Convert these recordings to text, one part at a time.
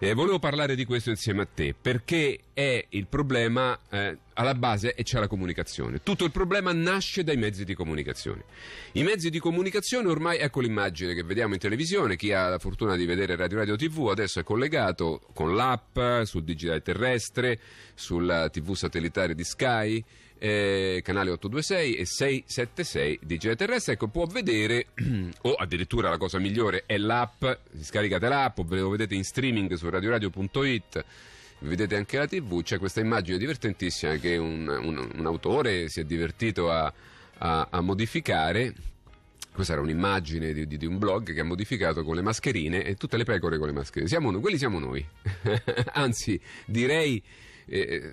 Eh, volevo parlare di questo insieme a te perché è il problema eh, alla base e c'è la comunicazione. Tutto il problema nasce dai mezzi di comunicazione. I mezzi di comunicazione ormai, ecco l'immagine che vediamo in televisione, chi ha la fortuna di vedere Radio Radio TV adesso è collegato con l'app, sul digitale terrestre, sulla TV satellitare di Sky eh, canale 826 e 676 di Geo Ecco, può vedere, o addirittura la cosa migliore è l'app, scaricate l'app, ve lo vedete in streaming su radioradio.it vedete anche la tv, c'è questa immagine divertentissima che un, un, un autore si è divertito a, a, a modificare. Questa era un'immagine di, di, di, un blog che ha modificato con le mascherine e tutte le pecore con le mascherine. Siamo noi, quelli siamo noi. Anzi, direi eh,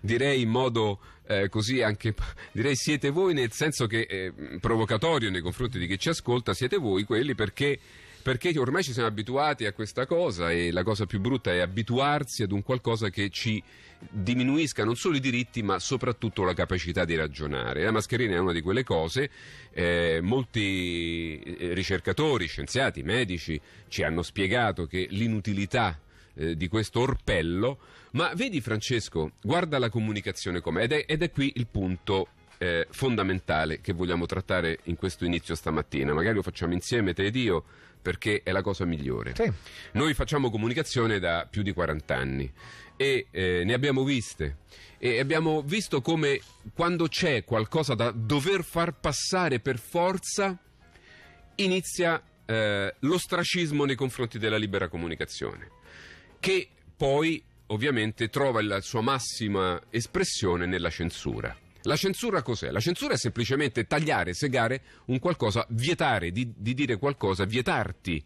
direi in modo eh, così anche, direi siete voi nel senso che eh, provocatorio nei confronti di chi ci ascolta, siete voi quelli perché perché ormai ci siamo abituati a questa cosa e la cosa più brutta è abituarsi ad un qualcosa che ci diminuisca non solo i diritti ma soprattutto la capacità di ragionare. La mascherina è una di quelle cose, eh, molti eh, ricercatori, scienziati, medici ci hanno spiegato che l'inutilità eh, di questo orpello. Ma vedi Francesco, guarda la comunicazione com'è ed è, ed è qui il punto eh, fondamentale che vogliamo trattare in questo inizio stamattina. Magari lo facciamo insieme te ed io perché è la cosa migliore. Sì. Noi facciamo comunicazione da più di 40 anni e eh, ne abbiamo viste e abbiamo visto come quando c'è qualcosa da dover far passare per forza inizia eh, l'ostracismo nei confronti della libera comunicazione che poi ovviamente trova la sua massima espressione nella censura. La censura cos'è? La censura è semplicemente tagliare, segare un qualcosa, vietare di, di dire qualcosa, vietarti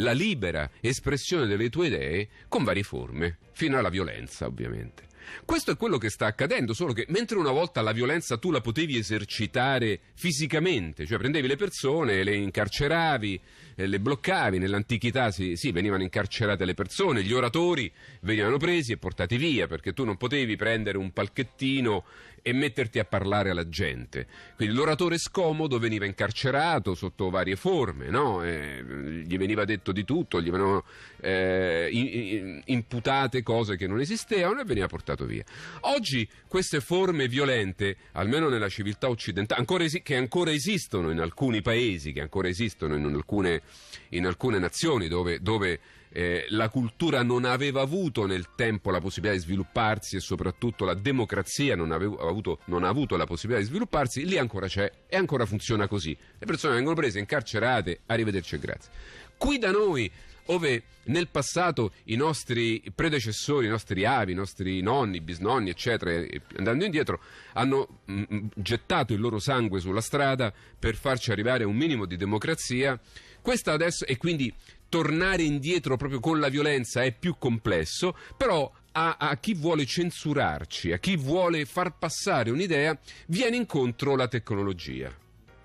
la libera espressione delle tue idee con varie forme, fino alla violenza ovviamente. Questo è quello che sta accadendo, solo che mentre una volta la violenza tu la potevi esercitare fisicamente, cioè prendevi le persone, le incarceravi, eh, le bloccavi, nell'antichità sì, sì, venivano incarcerate le persone, gli oratori venivano presi e portati via, perché tu non potevi prendere un palchettino e metterti a parlare alla gente. Quindi l'oratore scomodo veniva incarcerato sotto varie forme, no? eh, gli veniva detto di tutto, gli venivano eh, imputate cose che non esistevano e veniva portato buttato via. Oggi queste forme violente, almeno nella civiltà occidentale, ancora esi- che ancora esistono in alcuni paesi, che ancora esistono in alcune, in alcune nazioni dove, dove eh, la cultura non aveva avuto nel tempo la possibilità di svilupparsi e soprattutto la democrazia non, avevo, avuto, non ha avuto la possibilità di svilupparsi, lì ancora c'è e ancora funziona così. Le persone vengono prese, incarcerate, arrivederci e grazie. Qui da noi ove nel passato i nostri predecessori, i nostri avi, i nostri nonni, bisnonni, eccetera, andando indietro, hanno mm, mm, gettato il loro sangue sulla strada per farci arrivare a un minimo di democrazia. Questa adesso, e quindi tornare indietro proprio con la violenza è più complesso, però a, a, chi vuole censurarci, a chi vuole far passare un'idea, viene incontro la tecnologia.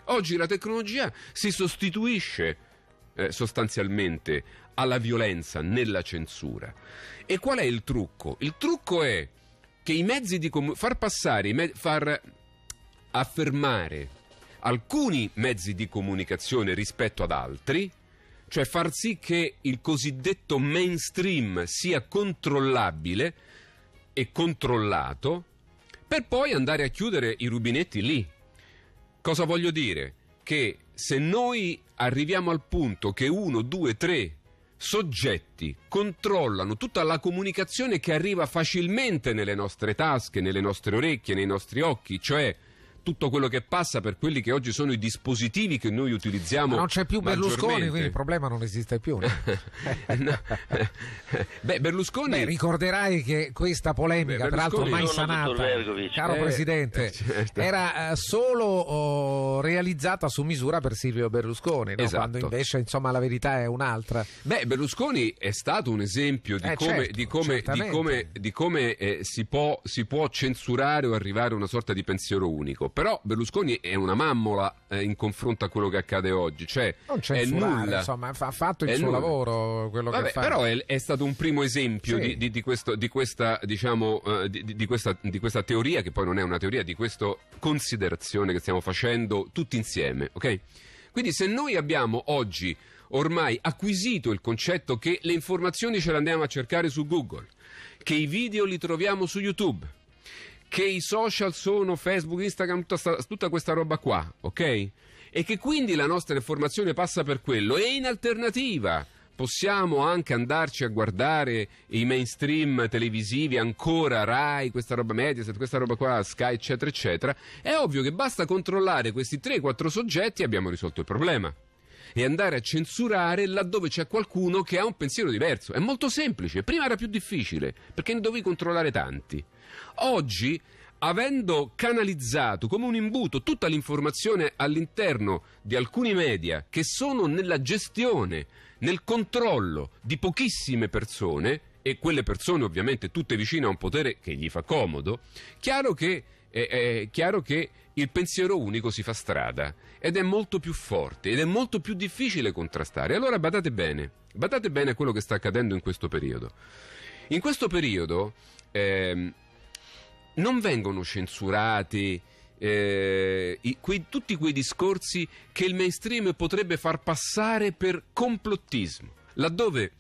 Oggi la tecnologia si sostituisce eh, sostanzialmente alla violenza nella censura. E qual è il trucco? Il trucco è che i mezzi di comu- far passare, me- far affermare alcuni mezzi di comunicazione rispetto ad altri, cioè far sì che il cosiddetto mainstream sia controllabile e controllato, per poi andare a chiudere i rubinetti lì. Cosa voglio dire? che se noi arriviamo al punto che uno, due, tre soggetti controllano tutta la comunicazione che arriva facilmente nelle nostre tasche, nelle nostre orecchie, nei nostri occhi, cioè tutto quello che passa per quelli che oggi sono i dispositivi che noi utilizziamo. Ma non c'è più Berlusconi, quindi il problema non esiste più. No? no. Beh, Berlusconi. Beh, ricorderai che questa polemica, Beh, peraltro mai sanata, caro eh, Presidente, eh, certo. era eh, solo oh, realizzata su misura per Silvio Berlusconi, no? esatto. quando invece insomma, la verità è un'altra. Beh, Berlusconi è stato un esempio di eh, come, certo, di come, di come, di come eh, si, può, si può censurare o arrivare a una sorta di pensiero unico. Però Berlusconi è una mammola eh, in confronto a quello che accade oggi. Cioè, non c'è nulla. Insomma, ha fatto il è suo nulla. lavoro. Vabbè, però è, è, stato un primo esempio sì. di, di, di, questo, di, questa, diciamo, uh, di, questa, di questa teoria, che poi non è una teoria, di questa considerazione che stiamo facendo tutti insieme. Ok? Quindi se noi abbiamo oggi ormai acquisito il concetto che le informazioni ce le andiamo a cercare su Google, che i video li troviamo su YouTube, che i social sono Facebook, Instagram, tutta, tutta questa roba qua, ok? E che quindi la nostra informazione passa per quello. E in alternativa possiamo anche andarci a guardare i mainstream televisivi, ancora Rai, questa roba Mediaset, questa roba qua, Sky, eccetera, eccetera, è ovvio che basta controllare questi 3-4 soggetti e abbiamo risolto il problema. E andare a censurare laddove c'è qualcuno che ha un pensiero diverso. È molto semplice, prima era più difficile, perché ne dovevi controllare tanti. Oggi, avendo canalizzato come un imbuto tutta l'informazione all'interno di alcuni media che sono nella gestione, nel controllo di pochissime persone, e quelle persone ovviamente tutte vicine a un potere che gli fa comodo, chiaro che, è, eh, è eh, chiaro che il pensiero unico si fa strada ed è molto più forte ed è molto più difficile contrastare. Allora badate bene, badate bene a quello che sta accadendo in questo periodo. In questo periodo ehm, non vengono censurati eh, i, quei, tutti quei discorsi che il mainstream potrebbe far passare per complottismo, laddove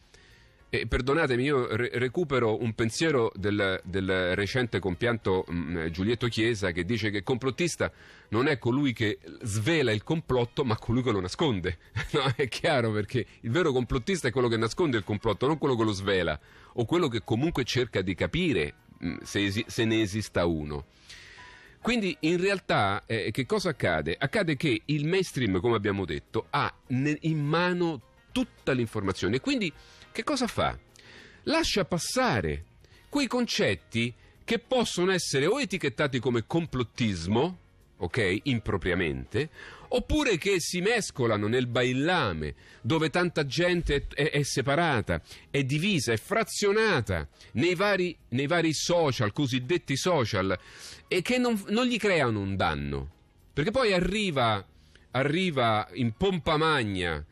e eh, perdonatemi, io re- recupero un pensiero del, del recente compianto mh, mm, eh, Giulietto Chiesa che dice che complottista non è colui che svela il complotto, ma colui che lo nasconde. no, è chiaro perché il vero complottista è quello che nasconde il complotto, non quello che lo svela o quello che comunque cerca di capire Mm, se, esi- se ne esista uno. Quindi in realtà eh, che cosa accade? Accade che il mainstream, come abbiamo detto, ha in mano tutta l'informazione. Quindi che cosa fa? Lascia passare quei concetti che possono essere o etichettati come complottismo, ok, impropriamente, oppure che si mescolano nel baillame dove tanta gente è, è separata, è divisa, è frazionata nei vari, nei vari, social, cosiddetti social, e che non, non gli creano un danno. Perché poi arriva, arriva in pompa magna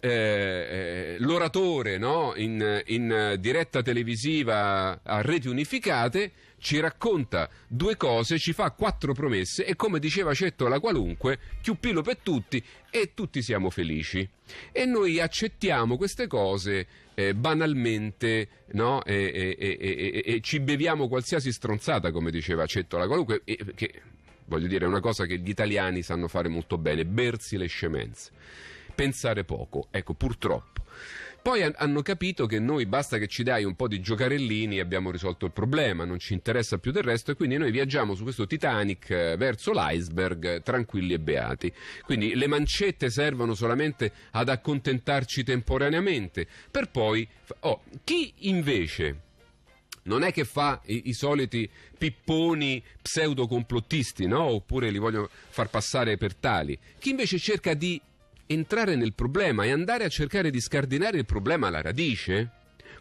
eh, eh, l'oratore no? in, in diretta televisiva a reti unificate ci racconta due cose, ci fa quattro promesse e come diceva Cettola qualunque, chiuppilo per tutti e tutti siamo felici. E noi accettiamo queste cose eh, banalmente no? e, e, e, e, ci beviamo qualsiasi stronzata, come diceva Cettola qualunque, che voglio dire è una cosa che gli italiani sanno fare molto bene, bersi le scemenze pensare poco, ecco purtroppo. Poi han- hanno capito che noi basta che ci dai un po' di giocarellini e abbiamo risolto il problema, non ci interessa più del resto e quindi noi viaggiamo su questo Titanic eh, verso l'iceberg eh, tranquilli e beati. Quindi le mancette servono solamente ad accontentarci temporaneamente, per poi... oh, chi invece non è che fa i, i soliti pipponi pseudo-complottisti, no? Oppure li vogliono far passare per tali. Chi invece cerca di entrare nel problema e andare a cercare di scardinare il problema alla radice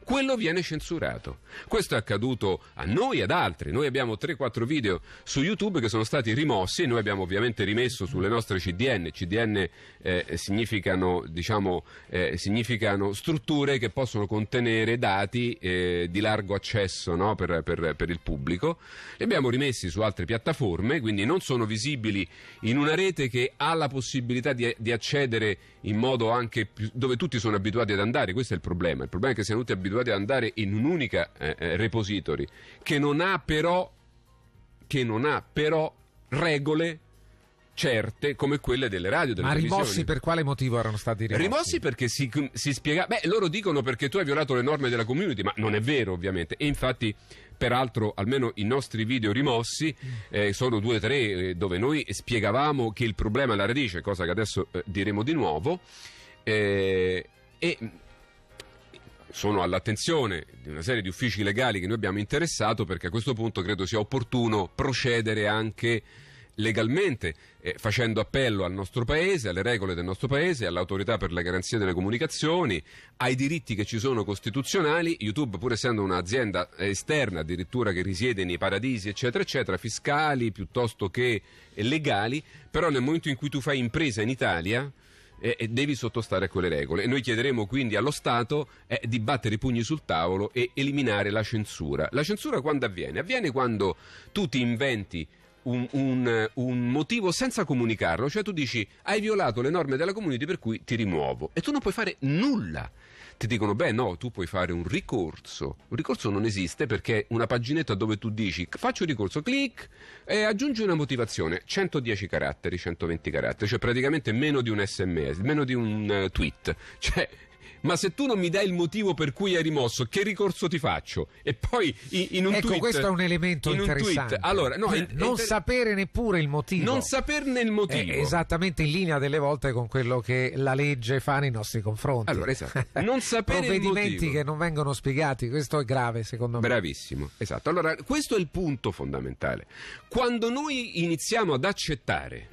quello viene censurato. Questo è accaduto a noi e ad altri. Noi abbiamo 3-4 video su YouTube che sono stati rimossi e noi abbiamo ovviamente rimesso sulle nostre CDN. CDN eh, significano, diciamo, eh, significano, strutture che possono contenere dati eh, di largo accesso no? per, per, per il pubblico. Li abbiamo rimessi su altre piattaforme, quindi non sono visibili in una rete che ha la possibilità di, di accedere in modo anche più, dove tutti sono abituati ad andare. Questo è il problema. Il problema è che siamo tutti abituati abituati ad andare in un'unica eh, eh repository che non ha però, non ha però regole certe come quelle delle radio delle Ma rimossi per quale motivo erano stati rimossi? Rimossi perché si, si spiega beh loro dicono perché tu hai violato le norme della community ma non è vero ovviamente e infatti peraltro almeno i nostri video rimossi eh, sono due o tre eh, dove noi spiegavamo che il problema è la radice cosa che adesso eh, diremo di nuovo eh, e sono all'attenzione di una serie di uffici legali che noi abbiamo interessato perché a questo punto credo sia opportuno procedere anche legalmente, eh, facendo appello al nostro Paese, alle regole del nostro Paese, all'autorità per la garanzia delle comunicazioni, ai diritti che ci sono costituzionali. YouTube, pur essendo un'azienda esterna, addirittura che risiede nei paradisi, eccetera, eccetera, fiscali piuttosto che legali, però nel momento in cui tu fai impresa in Italia eh, e devi sottostare a quelle regole. E noi chiederemo quindi allo Stato eh, di battere i pugni sul tavolo e eliminare la censura. La censura quando avviene? Avviene quando tu ti inventi un, un, un, motivo senza comunicarlo, cioè tu dici hai violato le norme della community per cui ti rimuovo e tu non puoi fare nulla. Ti dicono, beh no, tu puoi fare un ricorso. Un ricorso non esiste perché una paginetta dove tu dici faccio il ricorso, clic e aggiungi una motivazione, 110 caratteri, 120 caratteri, cioè praticamente meno di un sms, meno di un eh, tweet. Cioè, ma se tu non mi dai il motivo per cui hai rimosso, che ricorso ti faccio? E poi in, un ecco, tweet... questo è un elemento in interessante. Un allora, no, in, eh, non inter... sapere neppure il motivo. Non saperne il motivo. È eh, esattamente in linea delle volte con quello che la legge fa nei nostri confronti. Allora, esatto. Non sapere Provvedimenti che non vengono spiegati, questo è grave secondo me. Bravissimo, esatto. Allora, questo è il punto fondamentale. Quando noi iniziamo ad accettare,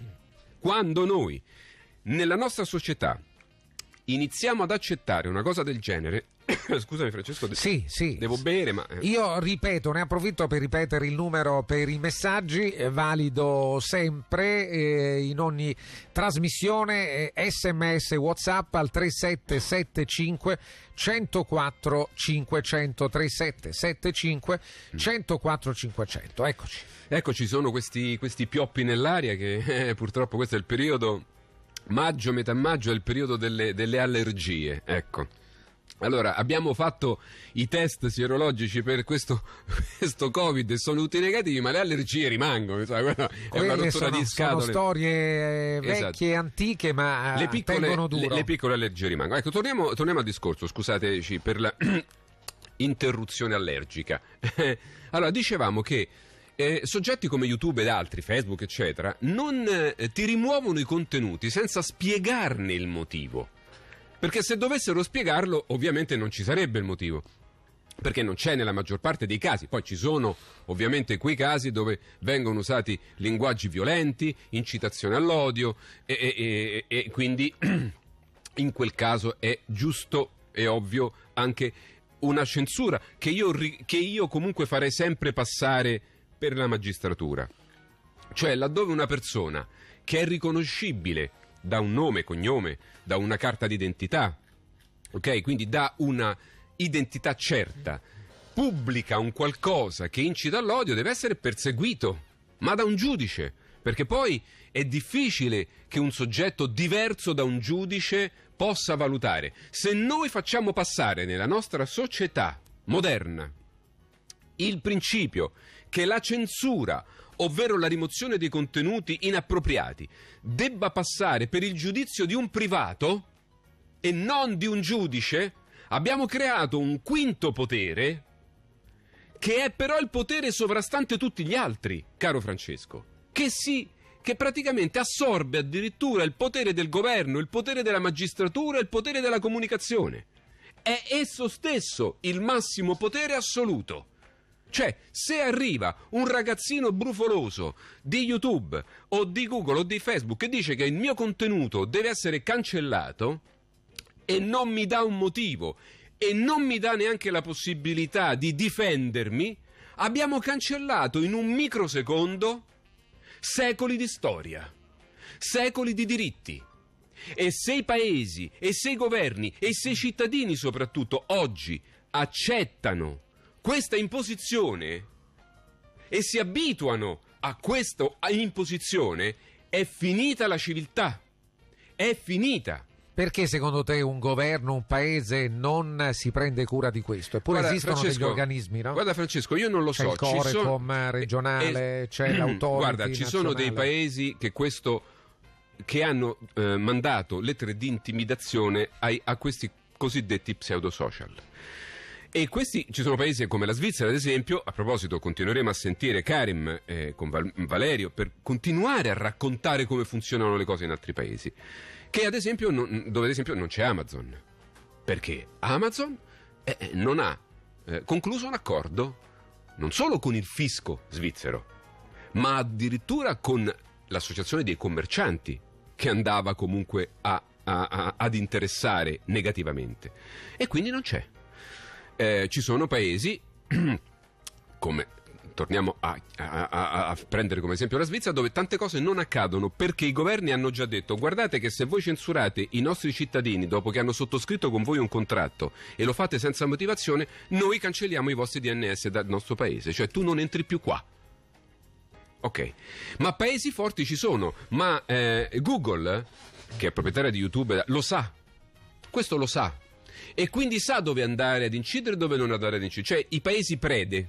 quando noi nella nostra società iniziamo ad accettare una cosa del genere. Scusami Francesco, de- sì, sì. devo bere, ma... Eh. Io ripeto, ne approfitto per ripetere il numero per i messaggi, eh, valido sempre eh, in ogni trasmissione, eh, sms, whatsapp al 3775 104 500, 3775 104 500, eccoci. Eccoci, sono questi, questi pioppi nell'aria che eh, purtroppo questo è il periodo maggio, metà maggio è il periodo delle, delle allergie, ecco. Allora, abbiamo fatto i test sierologici per questo, questo, Covid e sono tutti negativi, ma le allergie rimangono. Insomma, è una rottura sono, di scatole. Sono storie eh, esatto. vecchie, esatto. antiche, ma eh, le piccole, le, le piccole, allergie rimangono. Ecco, torniamo, torniamo al discorso, scusateci per la interruzione allergica. allora, dicevamo che eh, soggetti come YouTube ed altri, Facebook eccetera, non eh, ti rimuovono i contenuti senza spiegarne il motivo. Perché se dovessero spiegarlo ovviamente non ci sarebbe il motivo perché non c'è nella maggior parte dei casi. Poi ci sono ovviamente quei casi dove vengono usati linguaggi violenti, incitazione all'odio e, e, e, e quindi in quel caso è giusto e ovvio anche una censura che io, che io comunque farei sempre passare per la magistratura. Cioè laddove una persona che è riconoscibile da un nome, cognome, da una carta d'identità, ok? Quindi da una identità certa, pubblica un qualcosa che incita all'odio, deve essere perseguito, ma da un giudice, perché poi è difficile che un soggetto diverso da un giudice possa valutare. Se noi facciamo passare nella nostra società moderna il principio che la censura ovvero la rimozione dei contenuti inappropriati, debba passare per il giudizio di un privato e non di un giudice, abbiamo creato un quinto potere che è però il potere sovrastante tutti gli altri, caro Francesco, che, si, che praticamente assorbe addirittura il potere del governo, il potere della magistratura, il potere della comunicazione. È esso stesso il massimo potere assoluto. Cioè, se arriva un ragazzino brufoloso di YouTube o di Google o di Facebook che dice che il mio contenuto deve essere cancellato e non mi dà un motivo e non mi dà neanche la possibilità di difendermi, abbiamo cancellato in un microsecondo secoli di storia, secoli di diritti. E se i paesi, e se i governi, e se i cittadini soprattutto oggi accettano questa imposizione e si abituano a questa imposizione, è finita la civiltà. È finita. Perché secondo te un governo, un paese non si prende cura di questo? Eppure guarda, esistono Francesco, degli organismi, no? Guarda Francesco, io non lo c'è so. C'è il Corecom sono... regionale, eh, c'è l'autorità. Guarda, ci nazionale. sono dei paesi che, questo, che hanno eh, mandato lettere di intimidazione ai, a questi cosiddetti pseudo social. E questi ci sono paesi come la Svizzera, ad esempio, a proposito continueremo a sentire Karim eh, con Val- Valerio per continuare a raccontare come funzionano le cose in altri paesi, che ad esempio non, dove ad esempio non c'è Amazon, perché Amazon eh, eh non ha eh, concluso un accordo non solo con il fisco svizzero, ma addirittura con l'associazione dei commercianti che andava comunque a, a, a, ad interessare negativamente. E quindi non c'è eh, ci sono paesi come torniamo a, a, a, a, prendere come esempio la Svizzera, dove tante cose non accadono perché i governi hanno già detto guardate che se voi censurate i nostri cittadini dopo che hanno sottoscritto con voi un contratto e lo fate senza motivazione, noi cancelliamo i vostri DNS dal nostro paese, cioè tu non entri più qua. Ok, ma paesi forti ci sono, ma eh, Google, che è proprietaria di YouTube, lo sa, questo lo sa, e quindi sa dove andare ad incidere e dove non andare ad incidere. Cioè i paesi prede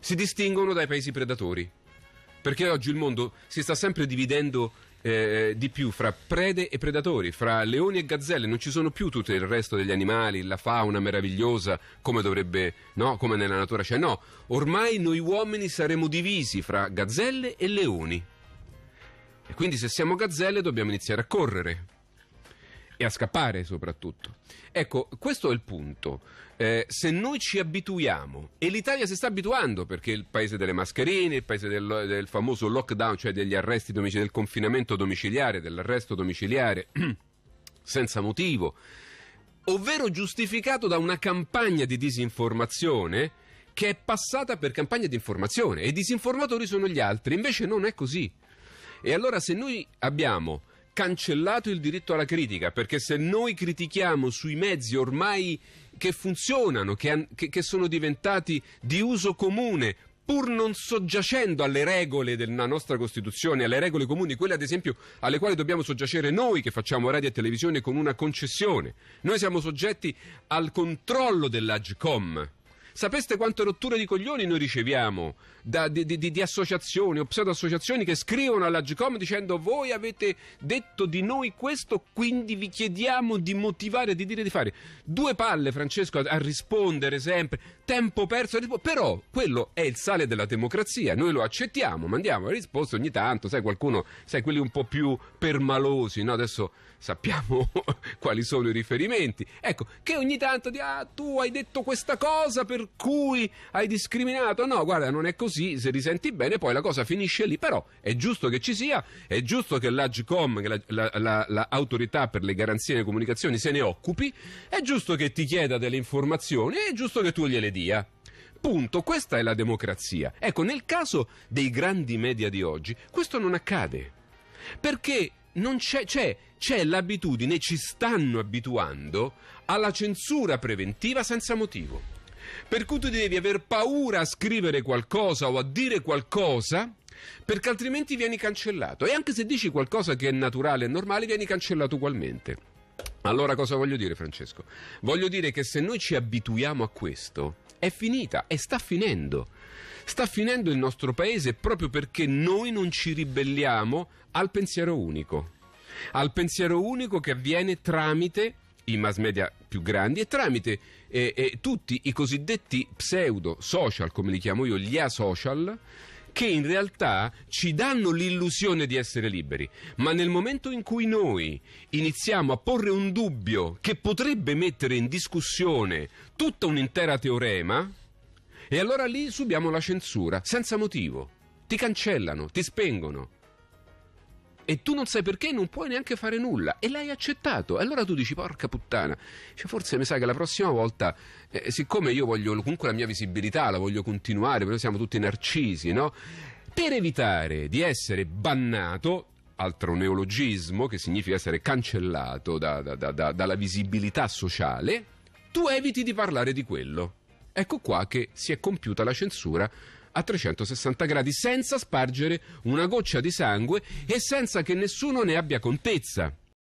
si distinguono dai paesi predatori, perché oggi il mondo si sta sempre dividendo eh, di più fra prede e predatori, fra leoni e gazzelle, non ci sono più tutto il resto degli animali, la fauna meravigliosa come dovrebbe, no? Come nella natura c'è, cioè, no. Ormai noi uomini saremo divisi fra gazzelle e leoni. E quindi se siamo gazzelle dobbiamo iniziare a correre e a scappare soprattutto. Ecco, questo è il punto. Eh, se noi ci abituiamo, e l'Italia si sta abituando perché è il paese delle mascherine, il paese del, del famoso lockdown, cioè degli arresti domiciliari, del confinamento domiciliare, dell'arresto domiciliare senza motivo, ovvero giustificato da una campagna di disinformazione che è passata per campagna di informazione e i disinformatori sono gli altri, invece non è così. E allora se noi abbiamo cancellato il diritto alla critica, perché se noi critichiamo sui mezzi ormai che funzionano, che, che, che sono diventati di uso comune, pur non soggiacendo alle regole della nostra Costituzione, alle regole comuni, quelle ad esempio alle quali dobbiamo soggiacere noi che facciamo radio e televisione con una concessione. Noi siamo soggetti al controllo dell'Agcom, Sapeste quante rotture di coglioni noi riceviamo da, di, di, di, associazioni o pseudo-associazioni che scrivono all'Agcom dicendo voi avete detto di noi questo, quindi vi chiediamo di motivare, di dire, di fare. Due palle, Francesco, a, a rispondere sempre, tempo perso, però quello è il sale della democrazia, noi lo accettiamo, mandiamo le risposte ogni tanto, sai qualcuno, sai quelli un po' più permalosi, no? adesso sappiamo quali sono i riferimenti. Ecco, che ogni tanto di ah, tu hai detto questa cosa per per cui hai discriminato. No, guarda, non è così, se risenti bene poi la cosa finisce lì, però è giusto che ci sia, è giusto che l'Agcom, l'autorità la, la, la per le garanzie e le comunicazioni se ne occupi, è giusto che ti chieda delle informazioni, è giusto che tu gliele dia. Punto, questa è la democrazia. Ecco, nel caso dei grandi media di oggi, questo non accade. Perché c'è, l'abitudine, ci stanno abituando alla censura preventiva senza motivo. Per cui tu devi aver paura a scrivere qualcosa o a dire qualcosa perché altrimenti vieni cancellato. E anche se dici qualcosa che è naturale e normale, vieni cancellato ugualmente. Allora cosa voglio dire Francesco? Voglio dire che se noi ci abituiamo a questo, è finita e sta finendo. Sta finendo il nostro paese proprio perché noi non ci ribelliamo al pensiero unico. Al pensiero unico che avviene tramite i mass media più grandi e tramite eh, eh, tutti i cosiddetti pseudo social, come li chiamo io, gli asocial, che in realtà ci danno l'illusione di essere liberi, ma nel momento in cui noi iniziamo a porre un dubbio che potrebbe mettere in discussione tutta un'intera teorema, e allora lì subiamo la censura, senza motivo, ti cancellano, ti spengono e tu non sai perché non puoi neanche fare nulla e l'hai accettato. E allora tu dici porca puttana, cioè, forse mi sa che la prossima volta, eh, siccome io voglio comunque la mia visibilità, la voglio continuare, però siamo tutti narcisi, no? Per evitare di essere bannato, altro neologismo che significa essere cancellato da, da, da, dalla visibilità sociale, tu eviti di parlare di quello. Ecco qua che si è compiuta la censura a 360 gradi senza spargere una goccia di sangue e senza che nessuno ne abbia contezza.